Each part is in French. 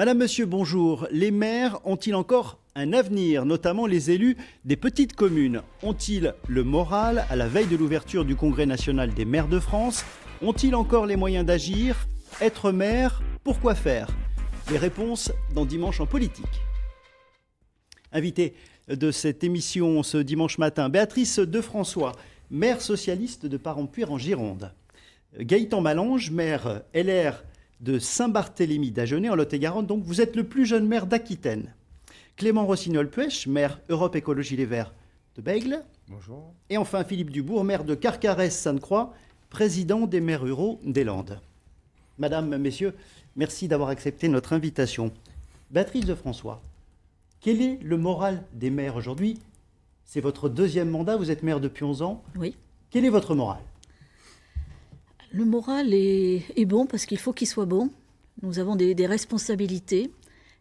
Madame, Monsieur, bonjour. Les maires ont-ils encore un avenir, notamment les élus des petites communes Ont-ils le moral à la veille de l'ouverture du Congrès national des maires de France Ont-ils encore les moyens d'agir Être maire, pourquoi faire Les réponses dans Dimanche en politique. Invité de cette émission ce dimanche matin, Béatrice De maire socialiste de Parampuire en Gironde. Gaëtan Malange, maire LR de Saint-Barthélemy d'Agenais en Lot-et-Garonne. Donc vous êtes le plus jeune maire d'Aquitaine. Clément Rossignol-Puech, maire Europe Écologie Les Verts de Bègle. Bonjour. Et enfin Philippe Dubourg, maire de Carcarès-Sainte-Croix, président des maires ruraux des Landes. Madame, messieurs, merci d'avoir accepté notre invitation. Béatrice de François, quel est le moral des maires aujourd'hui C'est votre deuxième mandat, vous êtes maire depuis 11 ans. Oui. Quel est votre moral le moral est, bon parce qu'il faut qu'il soit bon. Nous avons des, des, responsabilités.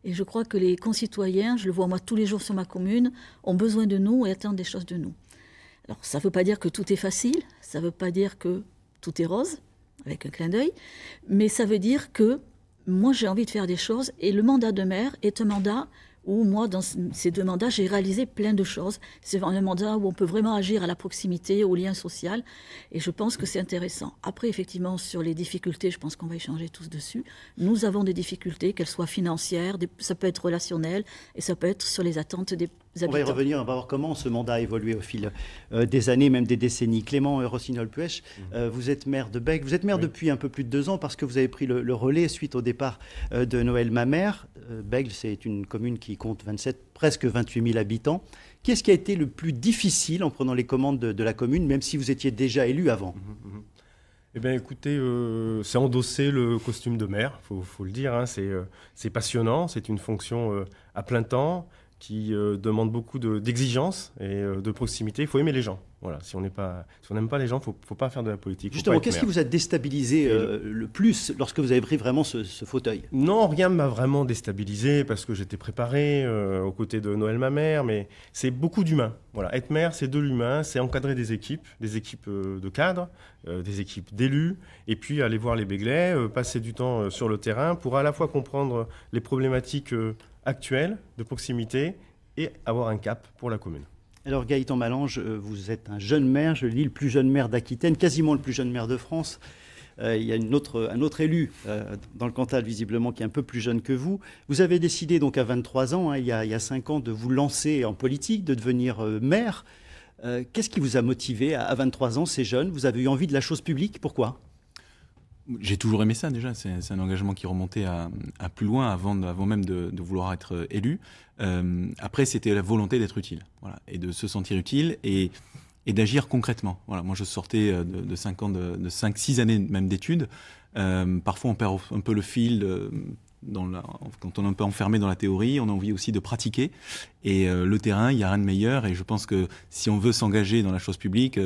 Et je crois que les concitoyens, je le vois moi tous les jours sur ma commune, ont besoin de nous et attendent des choses de nous. Alors ça ne veut pas dire que tout est facile, ça ne veut pas dire que tout est rose, avec un clin d'œil, mais ça veut dire que moi j'ai envie de faire des choses et le mandat de maire est un mandat où moi, dans ces deux mandats, j'ai réalisé plein de choses. C'est un mandat où on peut vraiment agir à la proximité, au lien social, et je pense que c'est intéressant. Après, effectivement, sur les difficultés, je pense qu'on va échanger tous dessus. Nous avons des difficultés, qu'elles soient financières, ça peut être relationnel, et ça peut être sur les attentes des on va y revenir, on va voir comment ce mandat a évolué au fil euh, des années, même des décennies. Clément euh, Rossignol-Puech, mm. euh, vous êtes maire de Bègle, vous êtes maire depuis un peu plus de deux ans parce que vous avez pris le, relais suite au départ de Noël Mamère. Bègle, c'est une commune qui compte 27, presque 28 000 habitants. Qu'est-ce qui a été le plus difficile en prenant les commandes de, la commune, même si vous étiez déjà élu avant mm-hmm, mm-hmm. Eh bien, écoutez, c'est endosser le costume de maire, il faut, le dire. Hein. c'est passionnant, c'est une fonction à plein temps qui euh, demande beaucoup d'exigence et euh, de proximité. Il faut aimer les gens. Voilà, si on n'aime pas, pas les gens, il ne faut pas faire de la politique. Justement, qu'est-ce qui vous a déstabilisé euh, le... plus lorsque vous avez pris vraiment ce, fauteuil Non, rien ne m'a vraiment déstabilisé parce que j'étais préparé aux côtés de Noël, ma mère, mais c'est beaucoup d'humains. Voilà, être maire, c'est de l'humain, c'est encadrer des équipes, des équipes de cadres, des équipes d'élus, et puis aller voir les Béglais, passer du temps sur le terrain pour à la fois comprendre les problématiques Actuel, de proximité et avoir un cap pour la commune. Alors Gaëtan Malange, euh, vous êtes un jeune maire, je lis le plus jeune maire d'Aquitaine, quasiment le plus jeune maire de France. Euh, il y a une autre, un autre élu euh, dans le Cantal, visiblement, qui est un peu plus jeune que vous. Vous avez décidé, donc à 23 ans, hein, il, y a, 5 ans, de vous lancer en politique, de devenir maire. Qu'est-ce qui vous a motivé à, à 23 ans, ces jeunes Vous avez eu envie de la chose publique Pourquoi j'ai toujours aimé ça déjà, c'est un engagement qui remontait à, plus loin avant, même de, vouloir être euh, élu. Euh, après, c'était la volonté d'être utile voilà, et de se sentir utile et, d'agir concrètement. Voilà, moi, je sortais euh, de, de 5 ans, de, 5, 6 années même d'études. parfois, on perd un peu le fil. dans quand on est un peu enfermé dans la théorie, on a envie aussi de pratiquer. Et le terrain, il n'y a rien de meilleur. Et je pense que si on veut s'engager dans la chose publique,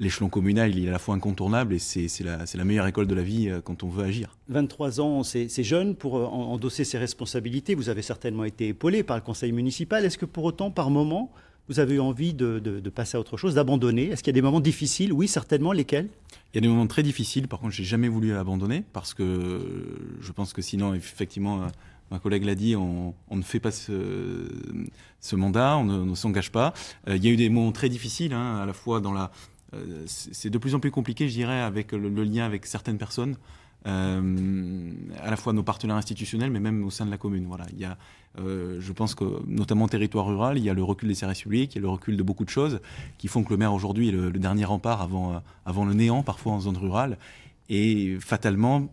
l'échelon communal, il est à la fois incontournable et c'est la, meilleure école de la vie euh, quand on veut agir. 23 ans, c'est jeune pour euh, endosser ses responsabilités. Vous avez certainement été épaulé par le conseil municipal. Est-ce que pour autant, par moment, vous avez eu envie de, passer à autre chose, d'abandonner Est-ce qu'il y a des moments difficiles Oui, certainement. Lesquels Il y a des moments très difficiles. Par contre, j'ai jamais voulu abandonner parce que euh, je pense que sinon, effectivement, ma collègue l'a dit, on, ne fait pas ce, mandat, on ne, s'engage pas. il y a eu des moments très difficiles, hein, à la fois dans la, euh, c'est de plus en plus compliqué, je dirais, avec le, lien avec certaines personnes, euh, à la fois nos partenaires institutionnels, mais même au sein de la commune. Voilà, il y a, euh, je pense que, notamment en territoire rural, il y a le recul des services publics, il y a le recul de beaucoup de choses qui font que le maire aujourd'hui est le, dernier rempart avant, avant le néant, parfois en zone rurale. Et fatalement,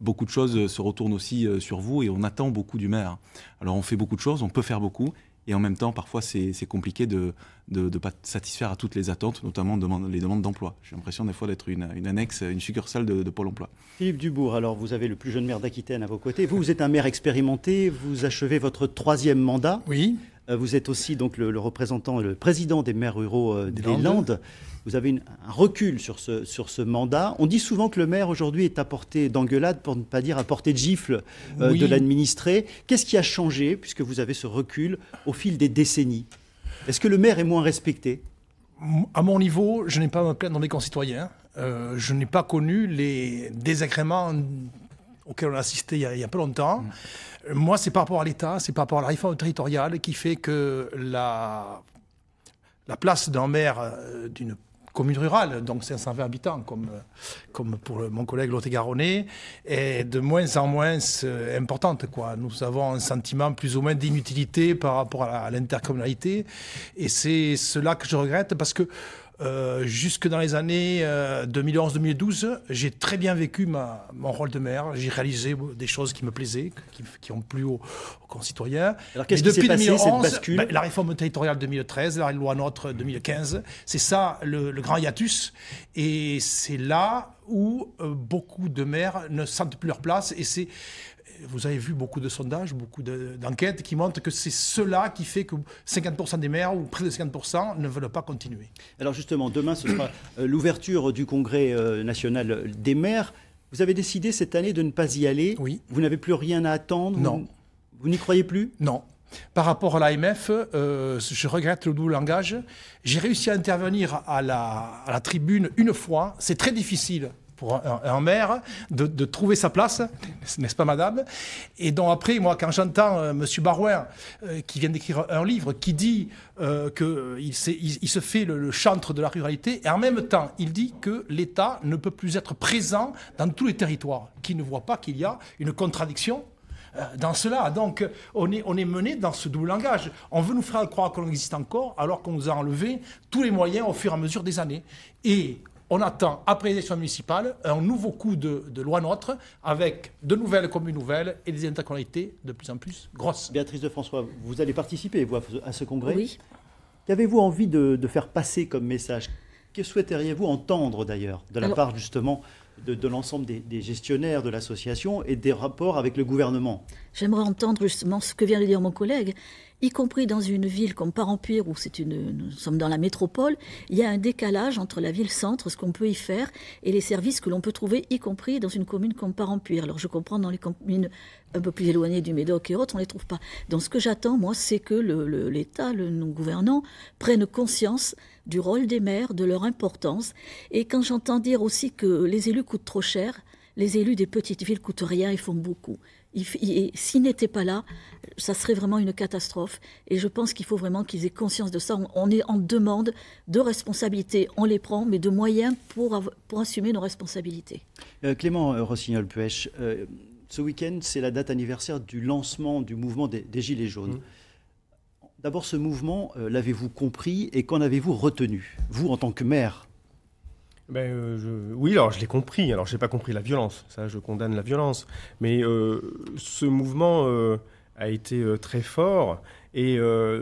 beaucoup de choses se retournent aussi sur vous et on attend beaucoup du maire. Alors on fait beaucoup de choses, on peut faire beaucoup, et en même temps, parfois, c'est compliqué de ne pas satisfaire à toutes les attentes, notamment les demandes d'emploi. J'ai l'impression des fois d'être une, une, annexe, une succursale de, de, Pôle emploi. Philippe Dubourg, alors vous avez le plus jeune maire d'Aquitaine à vos côtés. Vous, vous êtes un maire expérimenté, vous achevez votre troisième mandat. Oui. Euh, vous êtes aussi donc le, représentant, le président des maires ruraux euh, des, Landes vous avez un recul sur ce, sur ce mandat. On dit souvent que le maire aujourd'hui est à portée d'engueulade, pour ne pas dire à portée de gifle euh, de l'administré. Qu'est-ce qui a changé, puisque vous avez ce recul au fil des décennies Est-ce que le maire est moins respecté À mon niveau, je n'ai pas plainte dans mes concitoyens. Euh, je n'ai pas connu les désagréments auxquels on a assisté il y a, peu longtemps. Mm. Moi, c'est par rapport à l'État, c'est par rapport à la réforme territoriale qui fait que la, la place d'un maire euh, d'une commune rurale, donc 520 habitants, comme, euh, comme pour mon collègue lot et est de moins en moins euh, importante. Quoi. Nous avons un sentiment plus ou moins d'inutilité par rapport à l'intercommunalité, et c'est cela que je regrette, parce que euh, jusque dans les années 2011-2012, euh, j'ai très bien vécu ma, mon rôle de maire. J'ai réalisé euh, des choses qui me plaisaient, qui, ont plu aux, concitoyens. Alors qu'est-ce qui s'est passé cette bascule ben, La réforme territoriale 2013, la loi NOTRe 2015, c'est ça le, grand hiatus. Et c'est là où beaucoup de maires ne sentent plus leur place. Et c'est vous avez vu beaucoup de sondages, beaucoup d'enquêtes qui montrent que c'est cela qui fait que 50% des maires, ou près de 50%, ne veulent pas continuer. Alors justement, demain, ce sera euh, l'ouverture du Congrès euh, national des maires. Vous avez décidé cette année de ne pas y aller. Oui. Vous n'avez plus rien à attendre. Non. Vous, n'y croyez plus Non. Par rapport à l'AMF, euh, je regrette le double langage. J'ai réussi à intervenir à la tribune une fois. C'est très difficile pour un, maire, de, trouver sa place, n'est-ce pas madame Et donc après, moi, quand j'entends M. Euh, monsieur Barouin, euh, qui vient d'écrire un livre, qui dit euh, qu'il se fait le, chantre de la ruralité, et en même temps, il dit que l'État ne peut plus être présent dans tous les territoires, qui ne voit pas qu'il y a une contradiction dans cela. Donc, on est, on est mené dans ce double langage. On veut nous faire croire qu'on existe encore, alors qu'on nous a enlevé tous les moyens au fur et à mesure des années. Et on attend, après les élections municipales, un nouveau coup de, loi NOTRe avec de nouvelles communes nouvelles et des interconnectés de plus en plus grosses. Béatrice de François, vous allez participer à ce congrès Oui. Qu'avez-vous envie de, faire passer comme message Que souhaiteriez-vous entendre d'ailleurs de la part justement de, l'ensemble des, des, gestionnaires de l'association et des rapports avec le gouvernement J'aimerais entendre justement ce que vient de dire mon collègue y compris dans une ville comme Parampire, où une, nous sommes dans la métropole, il y a un décalage entre la ville-centre, ce qu'on peut y faire, et les services que l'on peut trouver, y compris dans une commune comme Parampire. Alors je comprends, dans les communes un peu plus éloignées du Médoc et autres, on ne les trouve pas. Donc ce que j'attends, moi, c'est que l'État, le, nos gouvernants, prennent conscience du rôle des maires, de leur importance. Et quand j'entends dire aussi que les élus coûtent trop cher, les élus des petites villes coûtent rien, ils font beaucoup. S'ils n'étaient pas là, ça serait vraiment une catastrophe. Et je pense qu'il faut vraiment qu'ils aient conscience de ça. On, est en demande de responsabilités, on les prend, mais de moyens pour, pour assumer nos responsabilités. Euh, Clément euh, Rossignol-Puech, euh, ce week-end, c'est la date anniversaire du lancement du mouvement des, Gilets jaunes. Mmh. D'abord, ce mouvement, l'avez-vous compris et qu'en avez-vous retenu, vous en tant que maire ben, euh, oui, alors je l'ai compris. Alors j'ai pas compris la violence. Ça, je condamne la violence. Mais euh, ce mouvement euh, a été très fort et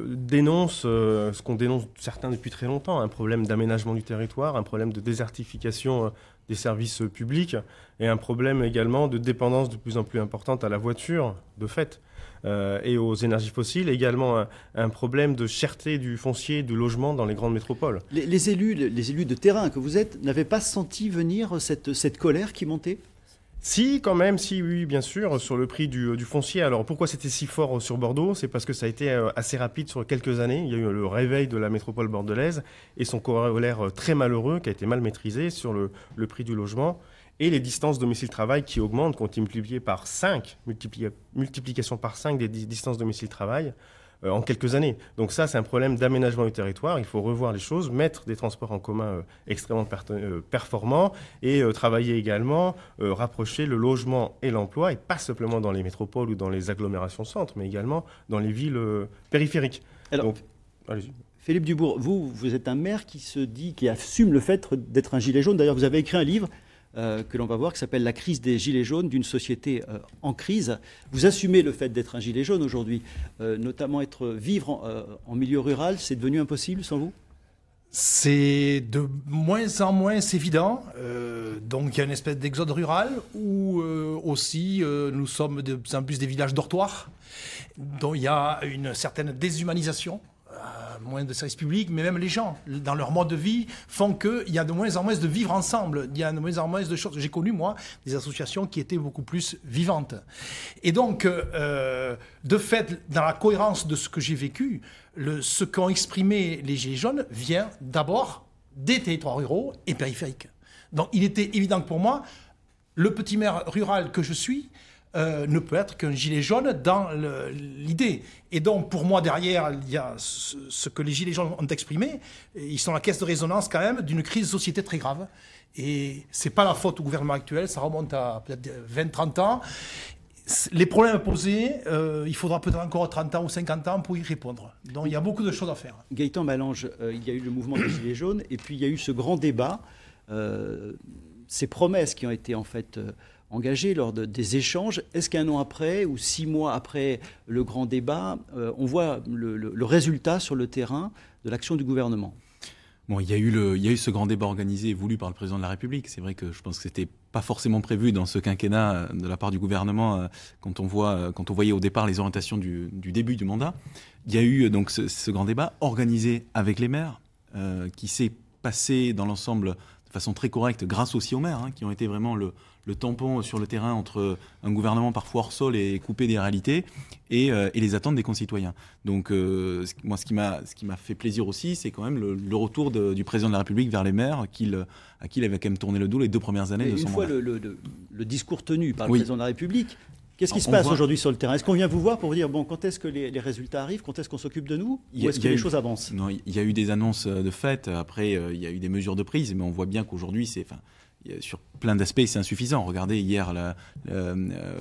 dénonce ce qu'on dénonce certains depuis très longtemps, un problème d'aménagement du territoire, un problème de désertification des services publics et un problème également de dépendance de plus en plus importante à la voiture, de fait. Euh, et aux énergies fossiles, également un, problème de cherté du foncier, du logement dans les grandes métropoles. Les, élus, de terrain que vous êtes n'avaient pas senti venir cette, colère qui montait si, quand même, si, oui, bien sûr, sur le prix du, euh, foncier. Alors, pourquoi c'était si fort euh, sur Bordeaux C'est parce que ça a été assez rapide sur quelques années. Il y a eu le réveil de la métropole bordelaise et son corollaire très malheureux qui a été mal maîtrisé sur le prix du logement et les distances domicile-travail qui augmentent, qui ont été multipliées par 5, multiplication par 5 des distances domicile-travail euh, en quelques années. Donc ça, c'est un problème d'aménagement du territoire. Il faut revoir les choses, mettre des transports en commun euh, extrêmement euh, performants et travailler également, rapprocher le logement et l'emploi, et pas simplement dans les métropoles ou dans les agglomérations centres, mais également dans les villes périphériques. Alors, Philippe Dubourg, vous, vous êtes un maire qui se dit, qui assume le fait d'être un gilet jaune. D'ailleurs, vous avez écrit un livre euh, que l'on va voir, qui s'appelle La crise des gilets jaunes, d'une société euh, en crise. Vous assumez le fait d'être un gilet jaune aujourd'hui, euh, notamment être vivre en, milieu rural, c'est devenu impossible sans vous c'est de moins en moins évident. donc il y a une espèce d'exode rural où aussi nous sommes de en plus des villages dortoirs. dont il y a une certaine déshumanisation moins de services publics, mais même les gens, dans leur mode de vie, font qu'il y a de moins en moins de vivre ensemble, il y a de moins en moins de choses. J'ai connu, moi, des associations qui étaient beaucoup plus vivantes. Et donc, euh, de fait, dans la cohérence de ce que j'ai vécu, ce qu'ont exprimé les Gilets jaunes vient d'abord des territoires ruraux et périphériques. Donc, il était évident pour moi, le petit maire rural que je suis, euh, ne peut être qu'un gilet jaune dans l'idée. Et donc, pour moi, derrière, il y a ce, que les gilets jaunes ont exprimé. Ils sont la caisse de résonance, quand même, d'une crise de société très grave. Et c'est pas la faute au gouvernement actuel, ça remonte à peut-être 20-30 ans. Les problèmes posés, euh, il faudra peut-être encore 30 ans ou 50 ans pour y répondre. Donc il y a beaucoup de choses à faire. Gaëtan Malange, euh, il y a eu le mouvement des Gilets jaunes, et puis il y a eu ce grand débat, ces promesses qui ont été en fait engagé lors des échanges. Est-ce qu'un an après ou six mois après le grand débat, euh, on voit le, résultat sur le terrain de l'action du gouvernement Bon, il y, a eu le, il y a eu ce grand débat organisé et voulu par le président de la République. C'est vrai que je pense que c'était pas forcément prévu dans ce quinquennat euh, de la part du gouvernement euh, quand on, voit, quand on voyait au départ les orientations du, début du mandat. Il y a eu donc ce, grand débat organisé avec les maires qui s'est passé dans l'ensemble façon très correcte, grâce aussi aux maires, hein, qui ont été vraiment le, tampon sur le terrain entre un gouvernement parfois hors sol et coupé des réalités et, euh, les attentes des concitoyens. Donc, euh, moi, ce qui m'a fait plaisir aussi, c'est quand même le, retour du président de la République vers les maires, à qui il avait quand même tourné le dos les deux premières années de une fois Le, le, discours tenu par le président de la République, Qu'est-ce qui se passe aujourd'hui sur le terrain Est-ce qu'on vient vous voir pour vous dire bon, quand est-ce que les, résultats arrivent Quand est-ce qu'on s'occupe de nous Ou est-ce que les choses avancent Non, il y a eu des annonces euh, de fait. Après, euh, il y a eu des mesures de prise, mais on voit bien qu'aujourd'hui, c'est. Enfin, sur plein d'aspects, c'est insuffisant. Regardez, hier, la, euh,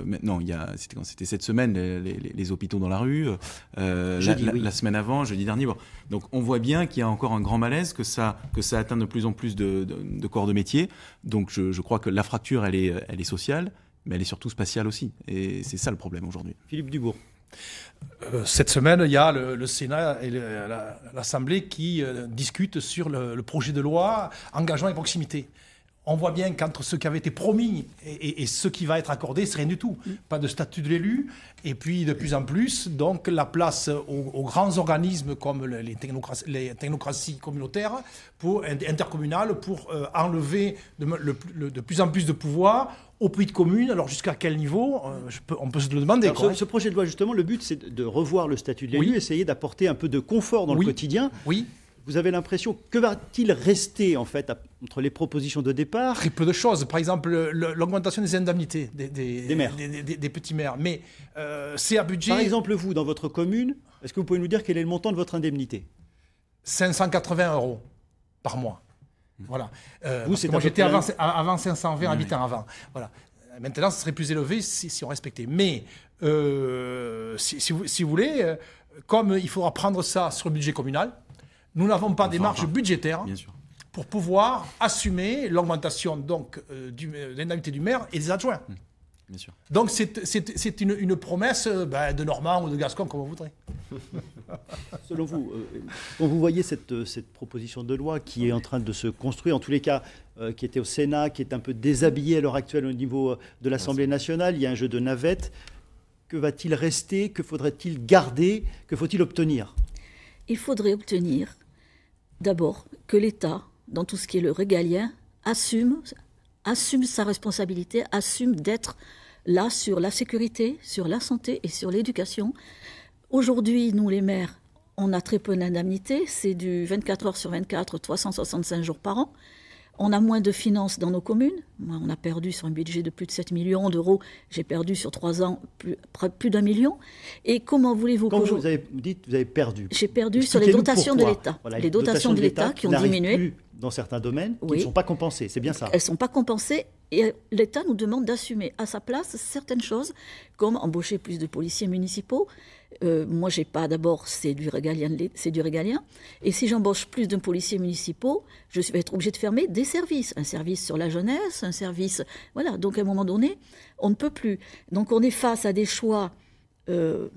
maintenant, il y a, c'était, c'était cette semaine, les, hôpitaux dans la rue, la, semaine avant, jeudi dernier. Donc on voit bien qu'il y a encore un grand malaise, que ça, que ça atteint de plus en plus de, corps de métier. Donc je, je crois que la fracture, elle est, elle est sociale, mais elle est surtout spatiale aussi. Et c'est ça le problème aujourd'hui. Philippe Dubourg. Euh, cette semaine, il y a le, Sénat et l'Assemblée qui euh, discutent sur le, projet de loi engagement et proximité. On voit bien qu'entre ce qui avait été promis et, ce qui va être accordé, c'est rien du tout. Mm. Pas de statut de l'élu. Et puis, de plus en plus, donc, la place aux, grands organismes comme les, technocraties, les communautaires, pour, intercommunales, pour euh, enlever de, de plus en plus de pouvoir au puits de commune. Alors jusqu'à quel niveau euh, On peut se le demander. Ce, projet de loi, justement, le but, c'est de revoir le statut de l'élu, essayer d'apporter un peu de confort dans le quotidien. Oui. Vous avez l'impression que va-t-il rester en fait entre les propositions de départ Très peu de choses. Par exemple, l'augmentation des indemnités des, des, maires. des petits maires. Mais euh, c'est à budget. Par exemple, vous, dans votre commune, est-ce que vous pouvez nous dire quel est le montant de votre indemnité 580 euros par mois. Mmh. Voilà. Euh, moi, j'étais avant, 520, habitants avant. Voilà. Maintenant, ce serait plus élevé si, on respectait. Mais euh, si, vous, voulez, euh, comme il faudra prendre ça sur le budget communal, nous n'avons pas des marges budgétaires pour pouvoir assumer l'augmentation donc de l'indemnité du maire et des adjoints. Mmh. Donc c'est une, promesse euh, ben, de Normand ou de Gascon, comme vous voudrez. Selon vous, euh, vous voyez euh, cette, proposition de loi qui est en train de se construire, en tous les cas, qui était au Sénat, qui est un peu déshabillée à l'heure actuelle au niveau de l'Assemblée nationale, il y a un jeu de navette. Que va-t-il rester Que faudrait-il garder Que faut-il obtenir Il faudrait obtenir, d'abord, que l'État, dans tout ce qui est le régalien, assume, assume sa responsabilité, assume d'être là sur la sécurité, sur la santé et sur l'éducation. Aujourd'hui, nous les maires, on a très peu d'indemnités, c'est du 24 heures sur 24, 365 jours par an. On a moins de finances dans nos communes. Moi, on a perdu sur un budget de plus de 7 millions d'euros. J'ai perdu sur trois ans plus, d'un million. Et comment voulez-vous que vous avez dit vous avez perdu J'ai perdu sur les dotations de l'État. les, dotations, de l'État qui, ont diminué. dans certains domaines, qui ne sont pas compensées. C'est bien ça. Elles ne sont pas compensées et l'État nous demande d'assumer à sa place certaines choses, comme embaucher plus de policiers municipaux. Euh, moi, je n'ai pas d'abord, c'est du régalien, c'est du Et si j'embauche plus de policiers municipaux, je vais être obligé de fermer des services, un service sur la jeunesse, un service, voilà. Donc, à un moment donné, on ne peut plus. Donc, on est face à des choix euh,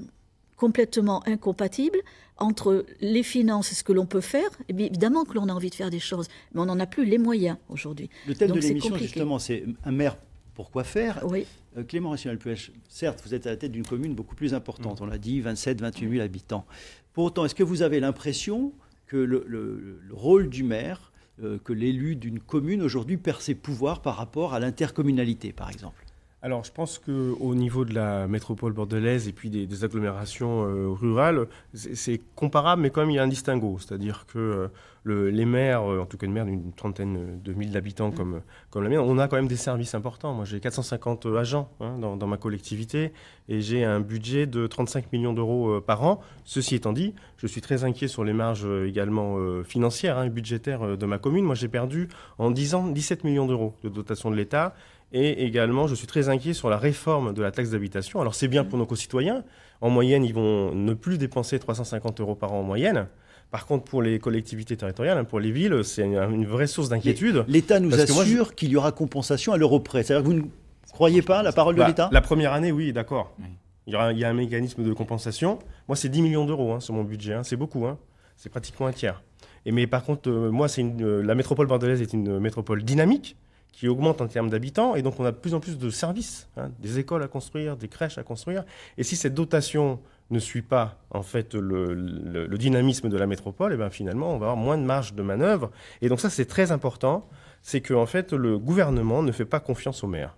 complètement incompatibles entre les finances et ce que l'on peut faire, eh évidemment que l'on a envie de faire des choses, mais on n'en a plus les moyens aujourd'hui. Le thème de l'émission, justement, c'est un maire pourquoi faire oui. Euh, Clément Rational-Puech, certes, vous êtes à la tête d'une commune beaucoup plus importante, mm. on l'a dit, 27, 28 000 habitants. Pourtant, est-ce que vous avez l'impression que le, rôle du maire, euh, que l'élu d'une commune aujourd'hui perd ses pouvoirs par rapport à l'intercommunalité, par exemple alors, je pense que au niveau de la métropole bordelaise et puis des, agglomérations euh, rurales, c'est comparable, mais quand même, il y a un distinguo. C'est-à-dire que euh, les maires, euh, en tout cas une maire d'une trentaine de mille habitants mm. comme, comme la mienne, on a quand même des services importants. Moi, j'ai 450 agents hein, dans, ma collectivité et j'ai un budget de 35 millions d'euros par an. Ceci étant dit, je suis très inquiet sur les marges également financières hein, et budgétaires de ma commune. Moi, j'ai perdu en 10 ans 17 millions d'euros de dotation de l'État. Et également, je suis très inquiet sur la réforme de la taxe d'habitation. Alors c'est bien pour nos concitoyens. En moyenne, ils vont ne plus dépenser 350 euros par an en moyenne. Par contre, pour les collectivités territoriales, hein, pour les villes, c'est une vraie source d'inquiétude. L'État nous assure qu'il y aura compensation à l'euro près. C'est-à-dire que vous ne croyez pas la parole de bah, l'État La première année, oui, d'accord. Il, y a un mécanisme de compensation. Moi, c'est 10 millions d'euros hein, sur mon budget. Hein. C'est beaucoup. C'est pratiquement un tiers. mais par contre, euh, moi, c'est euh, la métropole bordelaise est une métropole dynamique qui augmente en termes d'habitants, et donc on a de plus en plus de services, hein, des écoles à construire, des crèches à construire. Et si cette dotation ne suit pas en fait le, dynamisme de la métropole, et eh ben, finalement on va avoir moins de marge de manœuvre. Et donc ça c'est très important, c'est que en fait le gouvernement ne fait pas confiance aux maires.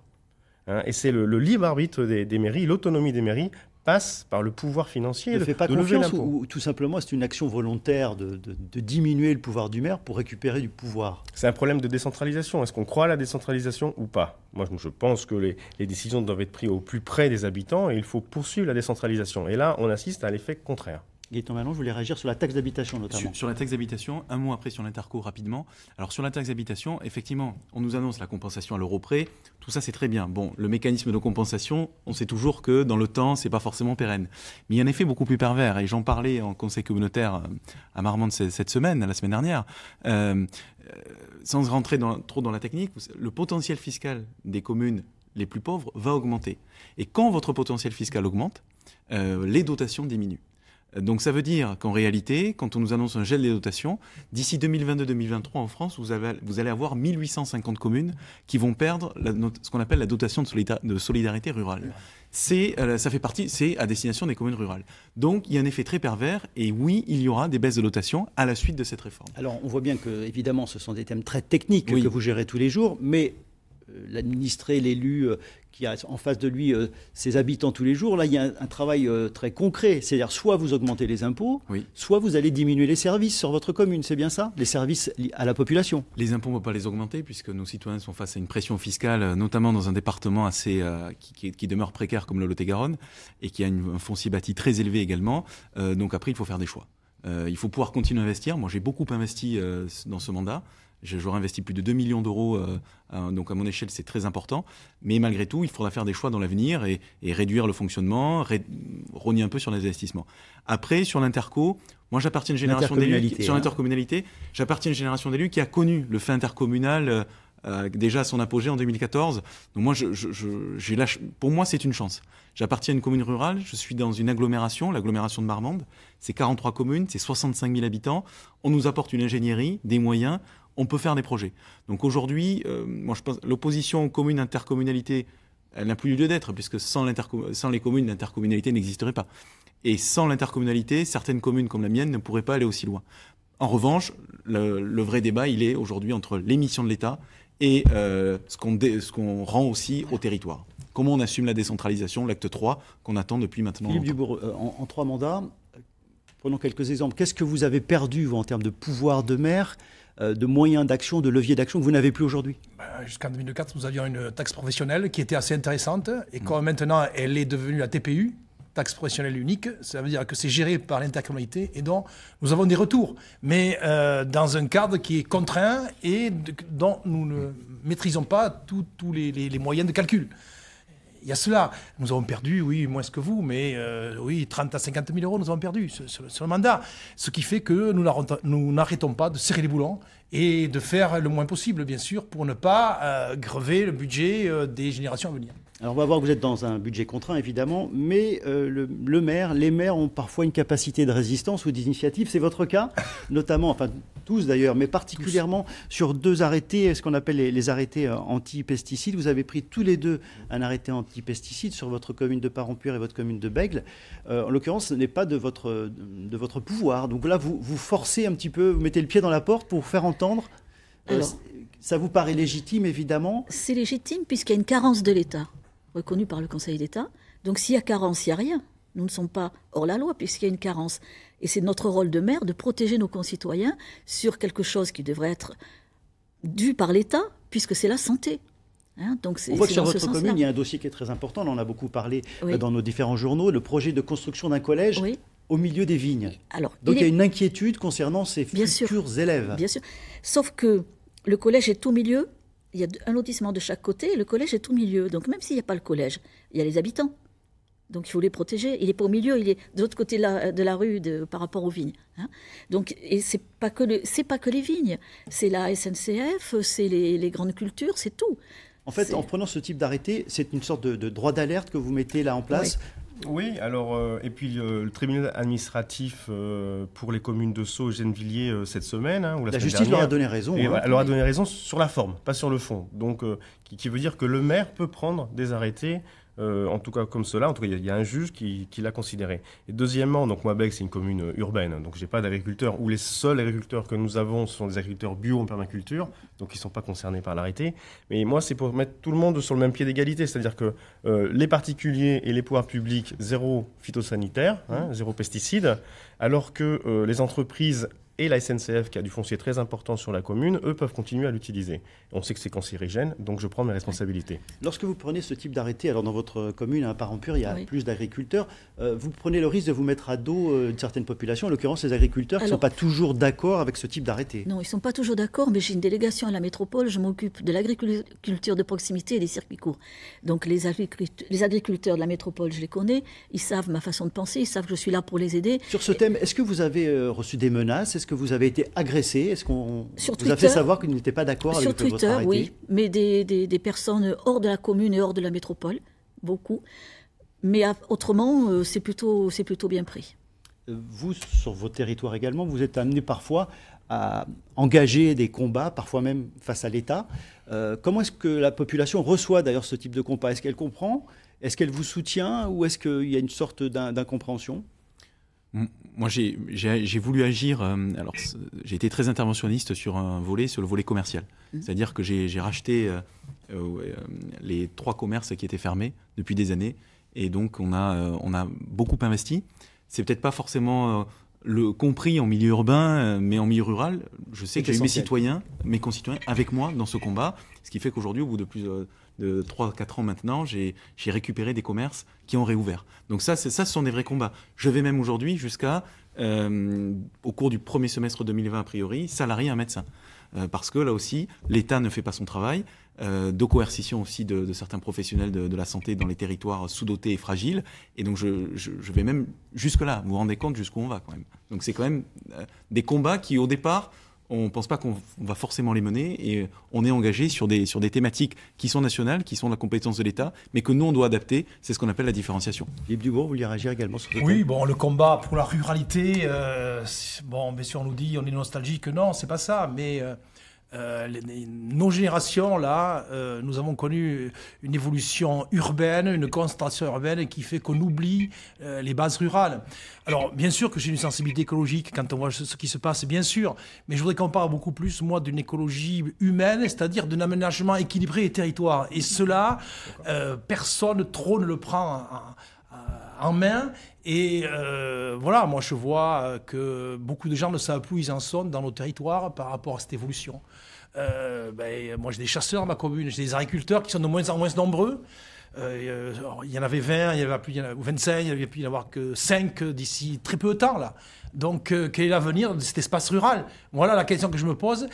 Hein, et c'est le, libre arbitre des, des mairies, l'autonomie des mairies passe par le pouvoir financier. Ne fait pas confiance ou, tout simplement c'est une action volontaire de, diminuer le pouvoir du maire pour récupérer du pouvoir C'est un problème de décentralisation. Est-ce qu'on croit à la décentralisation ou pas Moi je pense que les, décisions doivent être prises au plus près des habitants et il faut poursuivre la décentralisation. Et là on assiste à l'effet contraire. Gaëtan Malon, je voulais réagir sur la taxe d'habitation notamment. Sur, la taxe d'habitation, un mot après sur l'interco rapidement. Alors sur la taxe d'habitation, effectivement, on nous annonce la compensation à l'euro près, tout ça c'est très bien. Bon, le mécanisme de compensation, on sait toujours que dans le temps, c'est pas forcément pérenne. Mais il y a un effet beaucoup plus pervers, et j'en parlais en conseil communautaire euh, à Marmande cette semaine, la semaine dernière. Euh, sans rentrer trop dans la technique, le potentiel fiscal des communes les plus pauvres va augmenter. Et quand votre potentiel fiscal augmente, euh, les dotations diminuent. Donc ça veut dire qu'en réalité, quand on nous annonce un gel des dotations, d'ici 2022-2023 en France, vous, allez avoir 1850 communes qui vont perdre ce qu'on appelle la dotation de, solidarité rurale. C'est, euh, ça fait partie, c'est à destination des communes rurales. Donc il y a un effet très pervers et oui, il y aura des baisses de dotations à la suite de cette réforme. Alors on voit bien que évidemment ce sont des thèmes très techniques que vous gérez tous les jours, mais euh, l'administré, l'élu euh, qui a en face de lui euh, ses habitants tous les jours, là, il y a un, travail euh, très concret. C'est-à-dire, soit vous augmentez les impôts, soit vous allez diminuer les services sur votre commune, c'est bien ça Les services à la population. Les impôts, on ne va pas les augmenter, puisque nos citoyens sont face à une pression fiscale, euh, notamment dans un département assez, qui, demeure précaire comme le Lot-et-Garonne, et qui a un foncier bâti très élevé également. donc après, il faut faire des choix. il faut pouvoir continuer à investir. Moi, j'ai beaucoup investi dans ce mandat. J'aurais investi plus de 2 millions d'euros, euh, donc à mon échelle, c'est très important. Mais malgré tout, il faudra faire des choix dans l'avenir et, réduire le fonctionnement, ré, un peu sur les investissements. Après, sur l'interco, moi j'appartiens à une génération d'élus. Sur hein. l'intercommunalité, j'appartiens une génération d'élus qui a connu le fait intercommunal. Euh, euh, déjà à son apogée en 2014. Donc moi, pour moi, c'est une chance. J'appartiens à une commune rurale, je suis dans une agglomération, l'agglomération de Marmande. C'est 43 communes, c'est 65 000 habitants. On nous apporte une ingénierie, des moyens, on peut faire des projets. Donc aujourd'hui, euh, moi je pense l'opposition commune-intercommunalité, elle n'a plus lieu d'être, puisque sans, les communes, l'intercommunalité n'existerait pas. Et sans l'intercommunalité, certaines communes comme la mienne ne pourraient pas aller aussi loin. En revanche, le, vrai débat, il est aujourd'hui entre l'émission de l'État et euh, ce qu'on rend aussi au territoire. Comment on assume la décentralisation, l'acte 3, qu'on attend depuis maintenant. Philippe Dubourg, euh, en, en, trois mandats, prenons quelques exemples. Qu'est-ce que vous avez perdu, vous, en termes de pouvoir de maire euh, de moyens d'action, de leviers d'action que vous n'avez plus aujourd'hui ben, Jusqu'en 2004, nous avions une taxe professionnelle qui était assez intéressante. Et quand maintenant elle est devenue la TPU, taxe professionnelle unique, ça veut dire que c'est géré par l'intercommunalité et donc nous avons des retours, mais euh, dans un cadre qui est contraint et dont nous ne maîtrisons pas tous les moyens de calcul. Il y a cela. Nous avons perdu, oui, moins que vous, mais euh, oui, 30 à 50 000 euros, nous avons perdu sur, le mandat. Ce qui fait que nous n'arrêtons pas de serrer les boulons et de faire le moins possible, bien sûr, pour ne pas euh, grever le budget euh, des générations à venir. Alors on va voir que vous êtes dans un budget contraint évidemment, mais euh, le, maire, les maires ont parfois une capacité de résistance ou d'initiative. C'est votre cas, notamment, enfin tous d'ailleurs, mais particulièrement sur deux arrêtés, ce qu'on appelle les, arrêtés euh, anti-pesticides. Vous avez pris tous les deux un arrêté anti-pesticides sur votre commune de Parampuire et votre commune de Bègle. Euh, en l'occurrence, ce n'est pas de votre, de votre pouvoir. Donc là, vous, vous forcez un petit peu, vous mettez le pied dans la porte pour faire entendre. ça vous paraît légitime, évidemment C'est légitime puisqu'il y a une carence de l'État reconnu par le Conseil d'État. Donc s'il y a carence, il n'y a rien. Nous ne sommes pas hors la loi puisqu'il y a une carence. Et c'est notre rôle de maire de protéger nos concitoyens sur quelque chose qui devrait être dû par l'État puisque c'est la santé. Hein, donc on voit que sur votre commune, il y a un dossier qui est très important, on en a beaucoup parlé euh, dans nos différents journaux, le projet de construction d'un collège au milieu des vignes. Alors, donc il, y a une inquiétude concernant ces futurs élèves. Bien sûr. Sauf que le collège est au milieu il y a un lotissement de chaque côté et le collège est au milieu. Donc même s'il n'y a pas le collège, il y a les habitants. Donc il faut les protéger. Il n'est pas au milieu, il est de l'autre côté de la, rue par rapport aux vignes. Hein. Donc et c'est pas que c'est pas que les vignes, c'est la SNCF, c'est les, grandes cultures, c'est tout. En fait, en prenant ce type d'arrêté, c'est une sorte de, droit d'alerte que vous mettez là en place. Oui, alors, euh, et puis euh, le tribunal administratif euh, pour les communes de Sceaux et Gennevilliers cette semaine. Hein, la, justice leur a donné raison. elle hein. leur a donné raison sur la forme, pas sur le fond. Donc, qui, veut dire que le maire peut prendre des arrêtés euh, en tout cas comme cela. il y, a un juge qui, l'a considéré. Et deuxièmement, donc Moabec, c'est une commune euh, urbaine, hein. donc je n'ai pas d'agriculteurs, ou les seuls agriculteurs que nous avons sont des agriculteurs bio en permaculture, donc ils ne sont pas concernés par l'arrêté. Mais moi, c'est pour mettre tout le monde sur le même pied d'égalité, c'est-à-dire que euh, les particuliers et les pouvoirs publics, zéro phytosanitaire, hein, zéro pesticide, alors que les entreprises et la SNCF, qui a du foncier très important sur la commune, eux peuvent continuer à l'utiliser. On sait que c'est cancérigène, donc je prends mes responsabilités. Lorsque vous prenez ce type d'arrêté, alors dans votre commune, hein, à pur il y a plus d'agriculteurs, euh, vous prenez le risque de vous mettre à dos euh, une certaine population, en l'occurrence les agriculteurs qui ne sont pas toujours d'accord avec ce type d'arrêté. Non, ils ne sont pas toujours d'accord, mais j'ai une délégation à la métropole, je m'occupe de l'agriculture de proximité et des circuits courts. Donc les, les agriculteurs de la métropole, je les connais, ils savent ma façon de penser, ils savent que je suis là pour les aider. Sur ce thème, est-ce que vous avez euh, reçu des menaces est-ce que vous avez été agressé Est-ce qu'on vous Twitter, a fait savoir que n'était pas d'accord avec Twitter, votre Sur Twitter, oui, mais des, des, personnes hors de la commune et hors de la métropole, beaucoup. Mais autrement, euh, c'est plutôt, plutôt bien pris. Vous, sur vos territoires également, vous êtes amené parfois à engager des combats, parfois même face à l'État. Euh, comment est-ce que la population reçoit d'ailleurs ce type de combat Est-ce qu'elle comprend Est-ce qu'elle vous soutient Ou est-ce qu'il y a une sorte d'incompréhension moi, j'ai voulu agir. Euh, alors, j'ai été très interventionniste sur un volet, sur le volet commercial. Mm. C'est-à-dire que j'ai racheté euh, euh, les trois commerces qui étaient fermés depuis des années. Et donc, on on a beaucoup investi. C'est peut-être pas forcément compris en milieu urbain, euh, mais en milieu rural, je sais que j'ai mes citoyens, mes concitoyens avec moi dans ce combat, ce qui fait qu'aujourd'hui, au bout de plus euh, de 3-4 ans maintenant, j'ai récupéré des commerces qui ont réouvert. Donc ça, ça, ce sont des vrais combats. Je vais même aujourd'hui jusqu'à, euh, au cours du premier semestre 2020 a priori, salarier un médecin. parce que là aussi, l'État ne fait pas son travail, euh, de coercition aussi de, certains professionnels de, la santé dans les territoires sous-dotés et fragiles. Et donc je, vais même jusque-là, vous vous rendez compte jusqu'où on va quand même. Donc c'est quand même euh, des combats qui au départ on ne pense pas qu'on va forcément les mener et euh, on est engagé sur des, sur des thématiques qui sont nationales, qui sont de la compétence de l'État, mais que nous, on doit adapter. C'est ce qu'on appelle la différenciation. Philippe Dubourg, vous voulez réagir également Oui, bon, le combat pour la ruralité, bon, bien sûr, on nous dit, on est nostalgique, non, c'est pas ça, mais euh, les, nos générations, là, euh, nous avons connu une évolution urbaine, une concentration urbaine qui fait qu'on oublie euh, les bases rurales. Alors, bien sûr que j'ai une sensibilité écologique quand on voit ce, qui se passe, bien sûr, mais je voudrais qu'on parle beaucoup plus, moi, d'une écologie humaine, c'est-à-dire d'un aménagement équilibré des territoires. Et cela, personne trop ne le prend. Hein, hein, en main. Et euh, voilà, moi je vois euh, que beaucoup de gens ne savent plus où ils en sont dans nos territoires par rapport à cette évolution. Euh, ben, moi j'ai des chasseurs ma commune, j'ai des agriculteurs qui sont de moins en moins nombreux. il y en avait 20, il y en avait plus, il y en avait, ou 25, il y avait plus, en avoir que 5 d'ici très peu de temps là. Donc quel est l'avenir de cet espace rural Voilà la question que je me pose.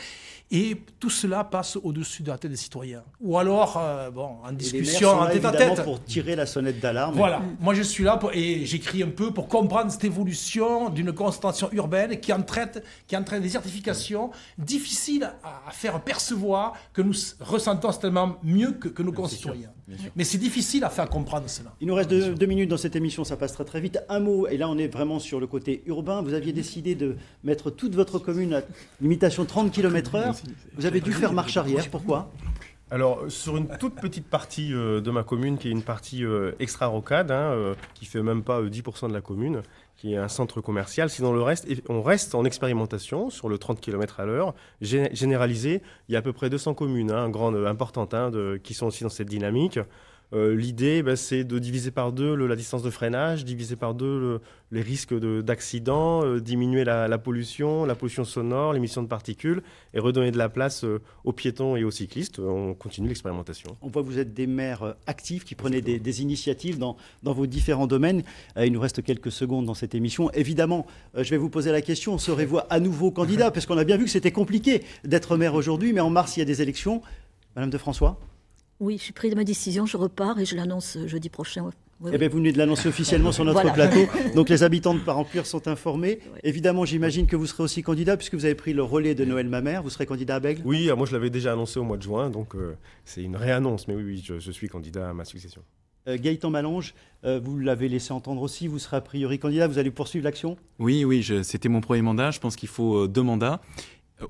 Et tout cela passe au-dessus de la tête des citoyens. Ou alors, euh, bon, en discussion, en tête à tête. pour tirer la sonnette d'alarme. Voilà. Moi, je suis là et j'écris un peu pour comprendre cette évolution d'une concentration urbaine qui entraîne, qui entraîne des certifications difficiles à, faire percevoir que nous ressentons tellement mieux que nos concitoyens. Mais c'est difficile à faire comprendre cela. Il nous reste deux, minutes dans cette émission, ça passe très très vite. Un mot, et là on est vraiment sur le côté urbain. Vous aviez décidé de mettre toute votre commune à limitation 30 km/h. Vous avez dû faire marche arrière. Pourquoi alors, sur une toute petite partie euh, de ma commune, qui est une partie euh, extra-rocade, qui hein, euh, ne qui fait même pas 10% de la commune, qui est un centre commercial. Sinon, le reste, on reste en expérimentation sur le 30 km à l'heure, généralisé. Il y a à peu près 200 communes un hein, grandes, importantes, hein, de, qui sont aussi dans cette dynamique. Euh, l'idée, bah, c'est de diviser par deux la distance de freinage, diviser par deux les risques d'accident, euh, diminuer la, pollution, la pollution sonore, l'émission de particules, et redonner de la place euh, aux piétons et aux cyclistes. On continue l'expérimentation. On voit que vous êtes des maires actifs qui prenaient des, initiatives dans, dans, vos différents domaines. il nous reste quelques secondes dans cette émission. Évidemment, je vais vous poser la question, serez-vous à nouveau candidat Parce qu'on a bien vu que c'était compliqué d'être maire aujourd'hui, mais en mars, il y a des élections. Madame de François oui, suis pris ma décision, je repars et je l'annonce euh, jeudi prochain. Eh vous venez de l'annoncer officiellement sur notre plateau. Donc les habitants de Parampure sont informés. Évidemment, j'imagine que vous serez aussi candidat puisque vous avez pris le relais de Noël Mamère. Vous serez candidat à Bègle Oui, ah, moi je l'avais déjà annoncé au mois de juin, donc euh, c'est une réannonce. Mais oui, je, je, suis candidat à ma succession. Euh, Gaëtan Malange, vous l'avez laissé entendre aussi, vous serez a priori candidat, vous allez poursuivre l'action Oui, oui, c'était mon premier mandat, je pense qu'il faut deux mandats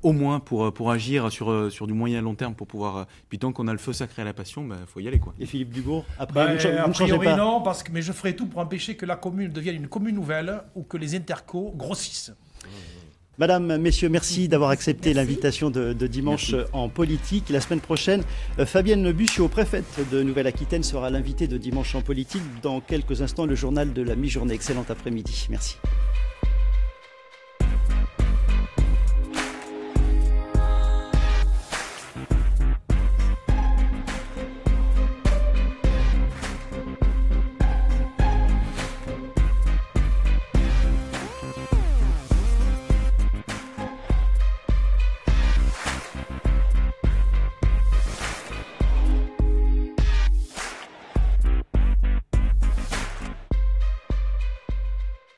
au moins pour, euh, pour agir sur, euh, sur du moyen à long terme pour pouvoir. Euh, puis tant qu'on a le feu sacré à la passion, il ben, faut y aller. Quoi. Et Philippe Dubourg, après, bah, vous, vous a priori, non, parce que, mais je ferai tout pour empêcher que la commune devienne une commune nouvelle ou que les intercos grossissent. Madame, messieurs, merci d'avoir accepté l'invitation de, de, dimanche en politique. La semaine prochaine, Fabienne au préfète de Nouvelle-Aquitaine, sera l'invitée de dimanche en politique. Dans quelques instants, le journal de la mi-journée. Excellent après-midi. Merci.